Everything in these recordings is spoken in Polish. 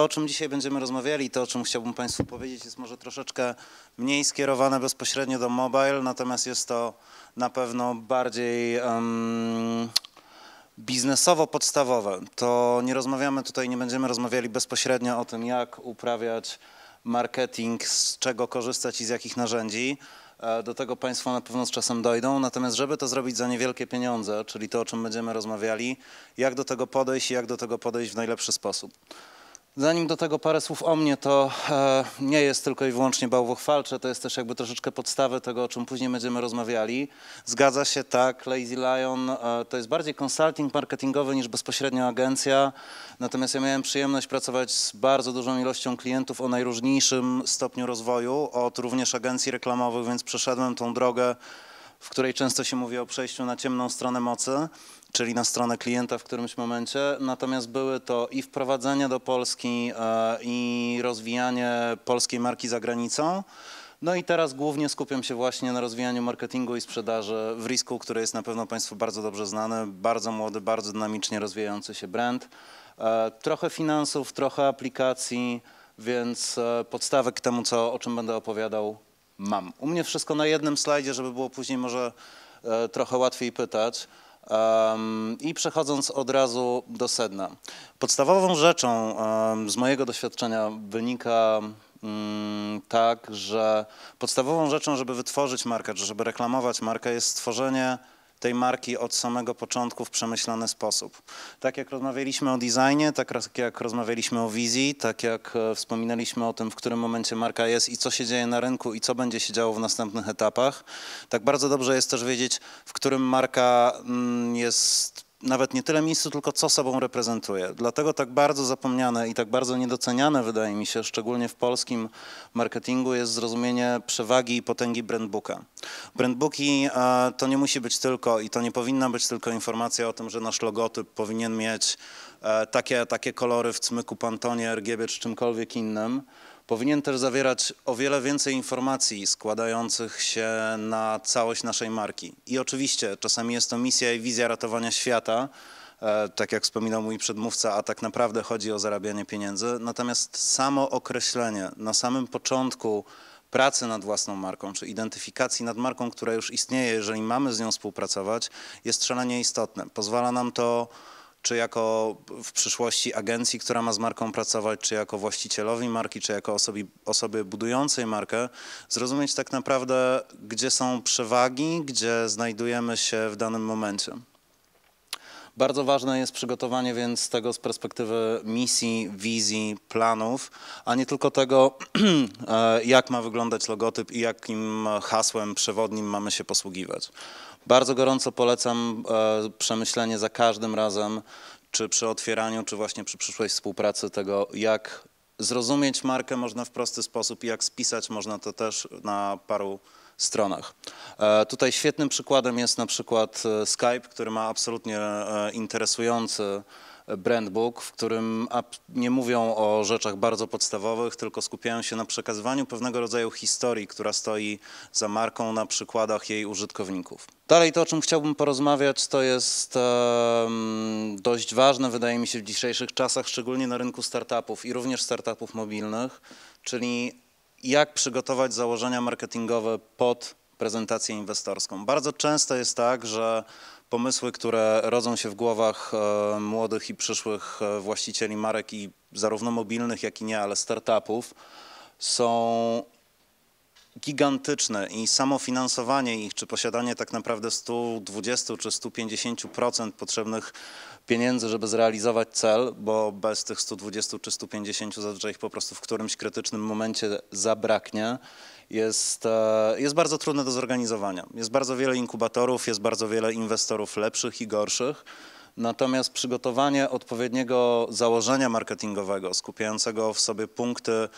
to, o czym dzisiaj będziemy rozmawiali, to, o czym chciałbym Państwu powiedzieć, jest może troszeczkę mniej skierowane bezpośrednio do mobile, natomiast jest to na pewno bardziej um, biznesowo podstawowe. To nie rozmawiamy tutaj, nie będziemy rozmawiali bezpośrednio o tym, jak uprawiać marketing, z czego korzystać i z jakich narzędzi. E, do tego Państwo na pewno z czasem dojdą, natomiast żeby to zrobić za niewielkie pieniądze, czyli to, o czym będziemy rozmawiali, jak do tego podejść i jak do tego podejść w najlepszy sposób. Zanim do tego parę słów o mnie, to e, nie jest tylko i wyłącznie bałwochwalcze, to jest też jakby troszeczkę podstawę tego, o czym później będziemy rozmawiali. Zgadza się, tak, Lazy Lion e, to jest bardziej konsulting marketingowy niż bezpośrednio agencja, natomiast ja miałem przyjemność pracować z bardzo dużą ilością klientów o najróżniejszym stopniu rozwoju, od również agencji reklamowych, więc przeszedłem tą drogę, w której często się mówi o przejściu na ciemną stronę mocy czyli na stronę klienta w którymś momencie, natomiast były to i wprowadzenie do Polski, e, i rozwijanie polskiej marki za granicą. No i teraz głównie skupiam się właśnie na rozwijaniu marketingu i sprzedaży w Risku, który jest na pewno Państwu bardzo dobrze znany, bardzo młody, bardzo dynamicznie rozwijający się brand. E, trochę finansów, trochę aplikacji, więc e, podstawek temu, co, o czym będę opowiadał, mam. U mnie wszystko na jednym slajdzie, żeby było później może trochę łatwiej pytać. I przechodząc od razu do sedna. Podstawową rzeczą z mojego doświadczenia wynika mm, tak, że podstawową rzeczą, żeby wytworzyć markę, żeby reklamować markę, jest stworzenie tej marki od samego początku w przemyślany sposób. Tak jak rozmawialiśmy o designie, tak jak rozmawialiśmy o wizji, tak jak e, wspominaliśmy o tym, w którym momencie marka jest i co się dzieje na rynku i co będzie się działo w następnych etapach, tak bardzo dobrze jest też wiedzieć, w którym marka mm, jest nawet nie tyle miejscu, tylko co sobą reprezentuje. Dlatego tak bardzo zapomniane i tak bardzo niedoceniane, wydaje mi się, szczególnie w polskim marketingu, jest zrozumienie przewagi i potęgi brandbooka. Brandbooki e, to nie musi być tylko i to nie powinna być tylko informacja o tym, że nasz logotyp powinien mieć e, takie, takie kolory w cmyku Pantonie, RGB czy czymkolwiek innym powinien też zawierać o wiele więcej informacji składających się na całość naszej marki. I oczywiście czasami jest to misja i wizja ratowania świata, e, tak jak wspominał mój przedmówca, a tak naprawdę chodzi o zarabianie pieniędzy. Natomiast samo określenie na samym początku pracy nad własną marką, czy identyfikacji nad marką, która już istnieje, jeżeli mamy z nią współpracować, jest szalenie istotne. Pozwala nam to czy jako w przyszłości agencji, która ma z marką pracować, czy jako właścicielowi marki, czy jako osobi, osoby budującej markę, zrozumieć tak naprawdę, gdzie są przewagi, gdzie znajdujemy się w danym momencie. Bardzo ważne jest przygotowanie więc tego z perspektywy misji, wizji, planów, a nie tylko tego, e, jak ma wyglądać logotyp i jakim hasłem przewodnim mamy się posługiwać. Bardzo gorąco polecam e, przemyślenie za każdym razem, czy przy otwieraniu, czy właśnie przy przyszłej współpracy tego, jak zrozumieć markę można w prosty sposób i jak spisać można to też na paru stronach. E, tutaj świetnym przykładem jest na przykład e, Skype, który ma absolutnie interesujący brandbook, w którym nie mówią o rzeczach bardzo podstawowych, tylko skupiają się na przekazywaniu pewnego rodzaju historii, która stoi za marką na przykładach jej użytkowników. Dalej to, o czym chciałbym porozmawiać, to jest dość ważne, wydaje mi się, w dzisiejszych czasach, szczególnie na rynku startupów i również startupów mobilnych, czyli jak przygotować założenia marketingowe pod prezentację inwestorską. Bardzo często jest tak, że pomysły, które rodzą się w głowach e, młodych i przyszłych e, właścicieli marek i zarówno mobilnych, jak i nie, ale startupów są gigantyczne i samo finansowanie ich, czy posiadanie tak naprawdę 120 czy 150% potrzebnych pieniędzy, żeby zrealizować cel, bo bez tych 120 czy 150 zazwyczaj ich po prostu w którymś krytycznym momencie zabraknie jest, e, jest bardzo trudne do zorganizowania. Jest bardzo wiele inkubatorów, jest bardzo wiele inwestorów lepszych i gorszych. Natomiast przygotowanie odpowiedniego założenia marketingowego, skupiającego w sobie punkty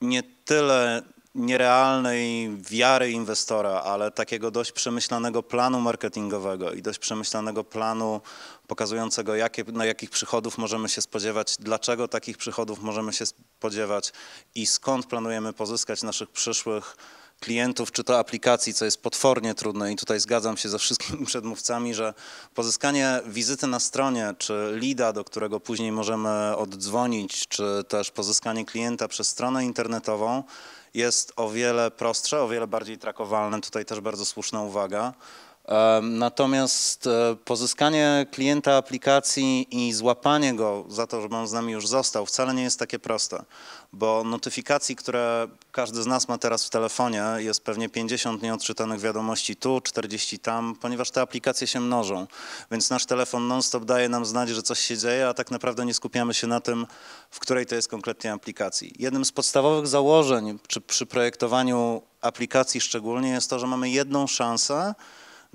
nie tyle nierealnej wiary inwestora, ale takiego dość przemyślanego planu marketingowego i dość przemyślanego planu pokazującego, jakie, na jakich przychodów możemy się spodziewać, dlaczego takich przychodów możemy się spodziewać i skąd planujemy pozyskać naszych przyszłych klientów czy to aplikacji, co jest potwornie trudne i tutaj zgadzam się ze wszystkimi przedmówcami, że pozyskanie wizyty na stronie czy lida, do którego później możemy oddzwonić, czy też pozyskanie klienta przez stronę internetową jest o wiele prostsze, o wiele bardziej trakowalne. Tutaj też bardzo słuszna uwaga. Natomiast e, pozyskanie klienta aplikacji i złapanie go za to, żeby on z nami już został, wcale nie jest takie proste, bo notyfikacji, które każdy z nas ma teraz w telefonie, jest pewnie 50 nieodczytanych wiadomości tu, 40 tam, ponieważ te aplikacje się mnożą. Więc nasz telefon non-stop daje nam znać, że coś się dzieje, a tak naprawdę nie skupiamy się na tym, w której to jest konkretnie aplikacji. Jednym z podstawowych założeń czy przy projektowaniu aplikacji szczególnie jest to, że mamy jedną szansę,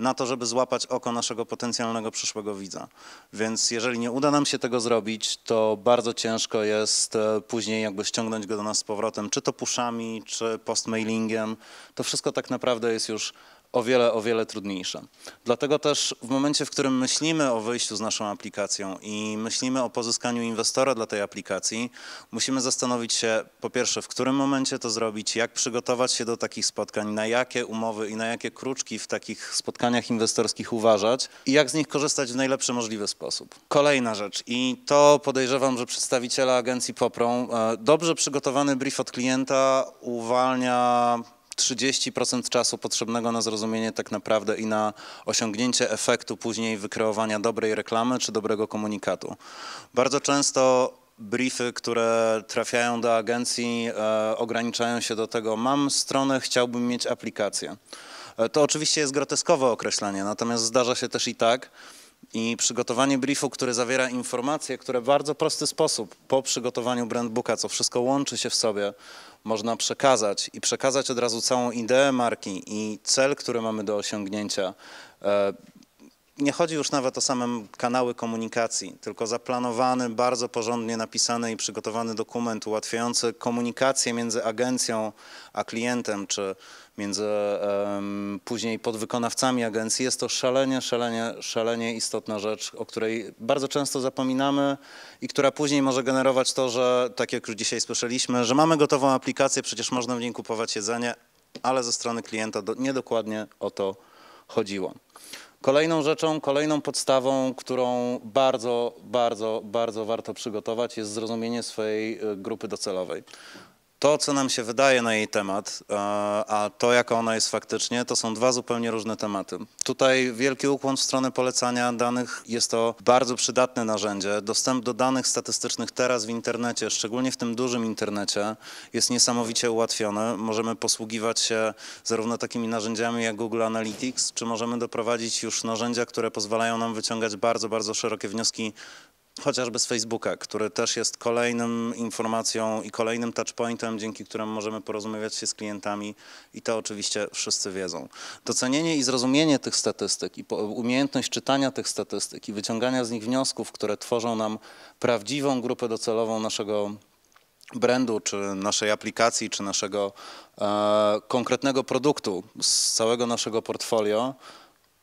na to, żeby złapać oko naszego potencjalnego przyszłego widza. Więc jeżeli nie uda nam się tego zrobić, to bardzo ciężko jest e, później jakby ściągnąć go do nas z powrotem, czy to puszami, czy postmailingiem. To wszystko tak naprawdę jest już o wiele, o wiele trudniejsze. Dlatego też w momencie, w którym myślimy o wyjściu z naszą aplikacją i myślimy o pozyskaniu inwestora dla tej aplikacji, musimy zastanowić się po pierwsze, w którym momencie to zrobić, jak przygotować się do takich spotkań, na jakie umowy i na jakie kruczki w takich spotkaniach inwestorskich uważać i jak z nich korzystać w najlepszy możliwy sposób. Kolejna rzecz i to podejrzewam, że przedstawiciele agencji Poprą, e, dobrze przygotowany brief od klienta uwalnia 30% czasu potrzebnego na zrozumienie tak naprawdę i na osiągnięcie efektu później wykreowania dobrej reklamy czy dobrego komunikatu. Bardzo często briefy, które trafiają do agencji, e, ograniczają się do tego, mam stronę, chciałbym mieć aplikację. E, to oczywiście jest groteskowe określenie, natomiast zdarza się też i tak, i przygotowanie briefu, który zawiera informacje, które w bardzo prosty sposób po przygotowaniu brandbooka, co wszystko łączy się w sobie, można przekazać i przekazać od razu całą ideę marki i cel, który mamy do osiągnięcia. E, nie chodzi już nawet o same kanały komunikacji, tylko zaplanowany, bardzo porządnie napisany i przygotowany dokument ułatwiający komunikację między agencją a klientem, czy między um, później podwykonawcami agencji. Jest to szalenie, szalenie, szalenie istotna rzecz, o której bardzo często zapominamy i która później może generować to, że tak jak już dzisiaj słyszeliśmy, że mamy gotową aplikację, przecież można w niej kupować jedzenie, ale ze strony klienta do, niedokładnie o to chodziło. Kolejną rzeczą, kolejną podstawą, którą bardzo, bardzo, bardzo warto przygotować, jest zrozumienie swojej y, grupy docelowej to, co nam się wydaje na jej temat, e, a to, jaka ona jest faktycznie, to są dwa zupełnie różne tematy. Tutaj wielki ukłon w stronę polecania danych. Jest to bardzo przydatne narzędzie. Dostęp do danych statystycznych teraz w internecie, szczególnie w tym dużym internecie, jest niesamowicie ułatwiony. Możemy posługiwać się zarówno takimi narzędziami jak Google Analytics, czy możemy doprowadzić już narzędzia, które pozwalają nam wyciągać bardzo, bardzo szerokie wnioski chociażby z Facebooka, który też jest kolejnym informacją i kolejnym touchpointem, dzięki któremu możemy porozmawiać się z klientami i to oczywiście wszyscy wiedzą. Docenienie i zrozumienie tych statystyk i umiejętność czytania tych statystyk i wyciągania z nich wniosków, które tworzą nam prawdziwą grupę docelową naszego brandu, czy naszej aplikacji, czy naszego e, konkretnego produktu z całego naszego portfolio,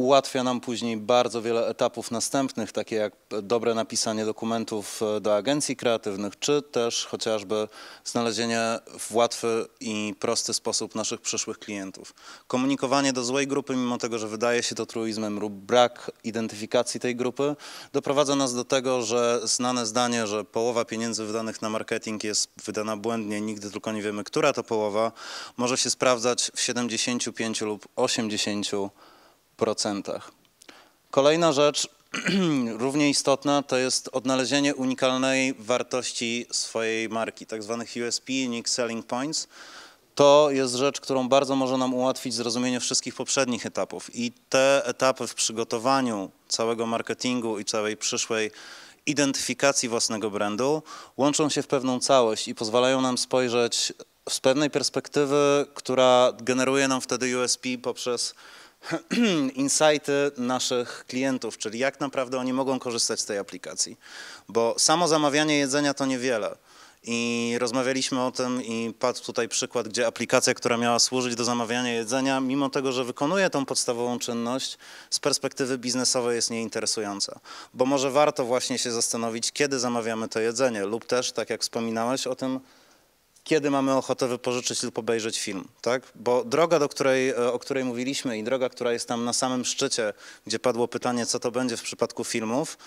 ułatwia nam później bardzo wiele etapów następnych, takie jak dobre napisanie dokumentów e, do agencji kreatywnych, czy też chociażby znalezienie w łatwy i prosty sposób naszych przyszłych klientów. Komunikowanie do złej grupy, mimo tego, że wydaje się to truizmem lub brak identyfikacji tej grupy, doprowadza nas do tego, że znane zdanie, że połowa pieniędzy wydanych na marketing jest wydana błędnie, nigdy tylko nie wiemy, która to połowa, może się sprawdzać w 75 lub 80 procentach. Kolejna rzecz, równie istotna, to jest odnalezienie unikalnej wartości swojej marki, tak zwanych USP, Unique Selling Points. To jest rzecz, którą bardzo może nam ułatwić zrozumienie wszystkich poprzednich etapów. I te etapy w przygotowaniu całego marketingu i całej przyszłej identyfikacji własnego brandu łączą się w pewną całość i pozwalają nam spojrzeć z pewnej perspektywy, która generuje nam wtedy USP poprzez insighty naszych klientów, czyli jak naprawdę oni mogą korzystać z tej aplikacji. Bo samo zamawianie jedzenia to niewiele. I rozmawialiśmy o tym i padł tutaj przykład, gdzie aplikacja, która miała służyć do zamawiania jedzenia, mimo tego, że wykonuje tą podstawową czynność, z perspektywy biznesowej jest nieinteresująca. Bo może warto właśnie się zastanowić, kiedy zamawiamy to jedzenie lub też, tak jak wspominałeś o tym, kiedy mamy ochotę wypożyczyć lub obejrzeć film, tak? Bo droga, do której, e, o której mówiliśmy i droga, która jest tam na samym szczycie, gdzie padło pytanie, co to będzie w przypadku filmów,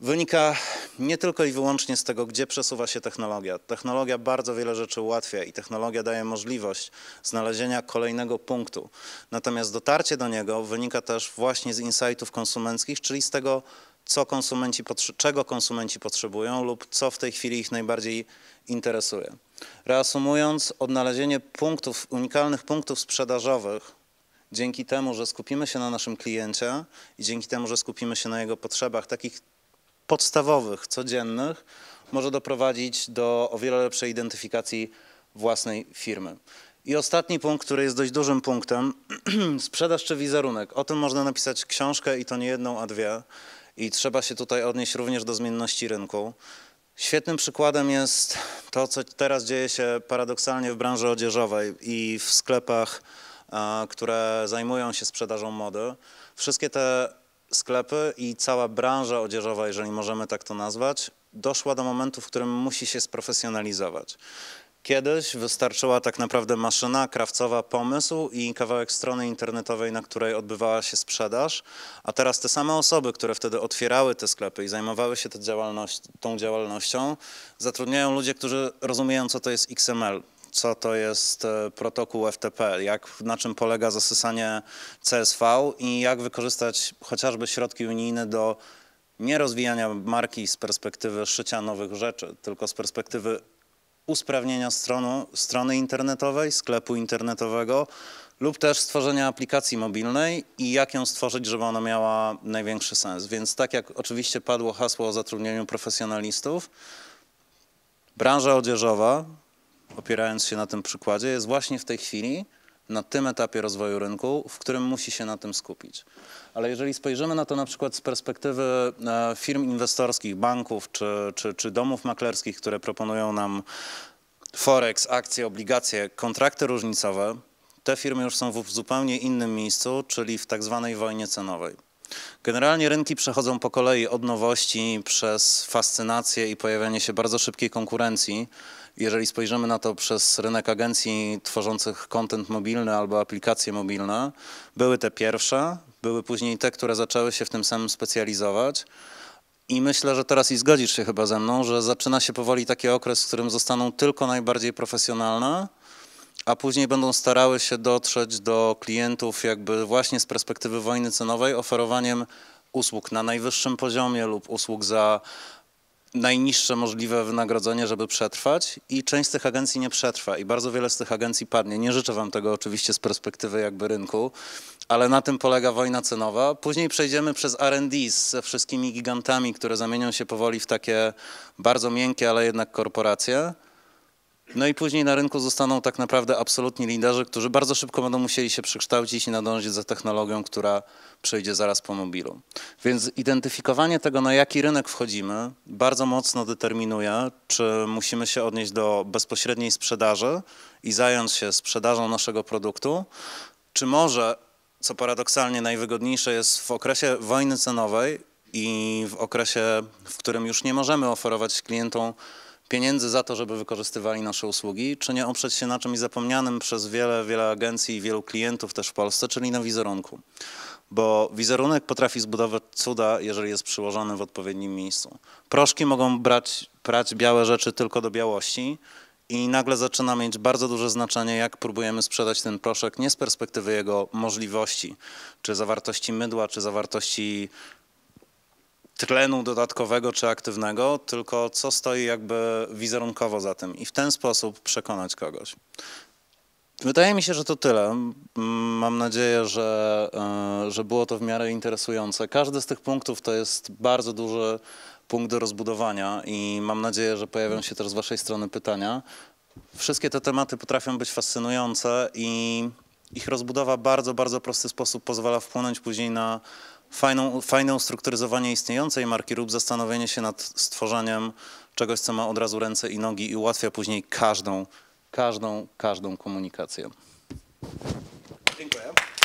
wynika nie tylko i wyłącznie z tego, gdzie przesuwa się technologia. Technologia bardzo wiele rzeczy ułatwia i technologia daje możliwość znalezienia kolejnego punktu. Natomiast dotarcie do niego wynika też właśnie z insightów konsumenckich, czyli z tego, co konsumenci, czego konsumenci potrzebują lub co w tej chwili ich najbardziej interesuje. Reasumując, odnalezienie punktów, unikalnych punktów sprzedażowych dzięki temu, że skupimy się na naszym kliencie i dzięki temu, że skupimy się na jego potrzebach, takich podstawowych, codziennych, może doprowadzić do o wiele lepszej identyfikacji własnej firmy. I ostatni punkt, który jest dość dużym punktem, sprzedaż czy wizerunek. O tym można napisać książkę i to nie jedną, a dwie i trzeba się tutaj odnieść również do zmienności rynku. Świetnym przykładem jest to, co teraz dzieje się paradoksalnie w branży odzieżowej i w sklepach, które zajmują się sprzedażą mody. Wszystkie te sklepy i cała branża odzieżowa, jeżeli możemy tak to nazwać, doszła do momentu, w którym musi się sprofesjonalizować. Kiedyś wystarczyła tak naprawdę maszyna, krawcowa pomysł i kawałek strony internetowej, na której odbywała się sprzedaż, a teraz te same osoby, które wtedy otwierały te sklepy i zajmowały się działalność, tą działalnością, zatrudniają ludzie, którzy rozumieją, co to jest XML, co to jest e, protokół FTP, jak, na czym polega zasysanie CSV i jak wykorzystać chociażby środki unijne do nie rozwijania marki z perspektywy szycia nowych rzeczy, tylko z perspektywy usprawnienia stronu, strony internetowej, sklepu internetowego lub też stworzenia aplikacji mobilnej i jak ją stworzyć, żeby ona miała największy sens. Więc tak jak oczywiście padło hasło o zatrudnieniu profesjonalistów, branża odzieżowa, opierając się na tym przykładzie, jest właśnie w tej chwili na tym etapie rozwoju rynku, w którym musi się na tym skupić. Ale jeżeli spojrzymy na to na przykład z perspektywy e, firm inwestorskich, banków czy, czy, czy domów maklerskich, które proponują nam forex, akcje, obligacje, kontrakty różnicowe, te firmy już są w zupełnie innym miejscu, czyli w tak zwanej wojnie cenowej. Generalnie rynki przechodzą po kolei od nowości przez fascynację i pojawianie się bardzo szybkiej konkurencji jeżeli spojrzymy na to przez rynek agencji tworzących kontent mobilny albo aplikacje mobilne, były te pierwsze, były później te, które zaczęły się w tym samym specjalizować. I myślę, że teraz i zgodzisz się chyba ze mną, że zaczyna się powoli taki okres, w którym zostaną tylko najbardziej profesjonalne, a później będą starały się dotrzeć do klientów jakby właśnie z perspektywy wojny cenowej, oferowaniem usług na najwyższym poziomie lub usług za najniższe możliwe wynagrodzenie, żeby przetrwać i część z tych agencji nie przetrwa i bardzo wiele z tych agencji padnie. Nie życzę wam tego oczywiście z perspektywy jakby rynku, ale na tym polega wojna cenowa. Później przejdziemy przez R&D ze wszystkimi gigantami, które zamienią się powoli w takie bardzo miękkie, ale jednak korporacje. No i później na rynku zostaną tak naprawdę absolutni liderzy, którzy bardzo szybko będą musieli się przekształcić i nadążyć za technologią, która przyjdzie zaraz po mobilu. Więc identyfikowanie tego, na jaki rynek wchodzimy, bardzo mocno determinuje, czy musimy się odnieść do bezpośredniej sprzedaży i zająć się sprzedażą naszego produktu, czy może, co paradoksalnie najwygodniejsze jest w okresie wojny cenowej i w okresie, w którym już nie możemy oferować klientom pieniędzy za to, żeby wykorzystywali nasze usługi, czy nie oprzeć się na czymś zapomnianym przez wiele, wiele agencji i wielu klientów też w Polsce, czyli na wizerunku. Bo wizerunek potrafi zbudować cuda, jeżeli jest przyłożony w odpowiednim miejscu. Proszki mogą brać, brać białe rzeczy tylko do białości i nagle zaczyna mieć bardzo duże znaczenie, jak próbujemy sprzedać ten proszek nie z perspektywy jego możliwości, czy zawartości mydła, czy zawartości tlenu dodatkowego czy aktywnego, tylko co stoi jakby wizerunkowo za tym i w ten sposób przekonać kogoś. Wydaje mi się, że to tyle. Mam nadzieję, że, e, że było to w miarę interesujące. Każdy z tych punktów to jest bardzo duży punkt do rozbudowania i mam nadzieję, że pojawią się też z Waszej strony pytania. Wszystkie te tematy potrafią być fascynujące i ich rozbudowa w bardzo, bardzo prosty sposób pozwala wpłynąć później na fajną, fajne ustrukturyzowanie istniejącej marki lub zastanowienie się nad stworzeniem czegoś, co ma od razu ręce i nogi i ułatwia później każdą, każdą, każdą komunikację. Dziękuję.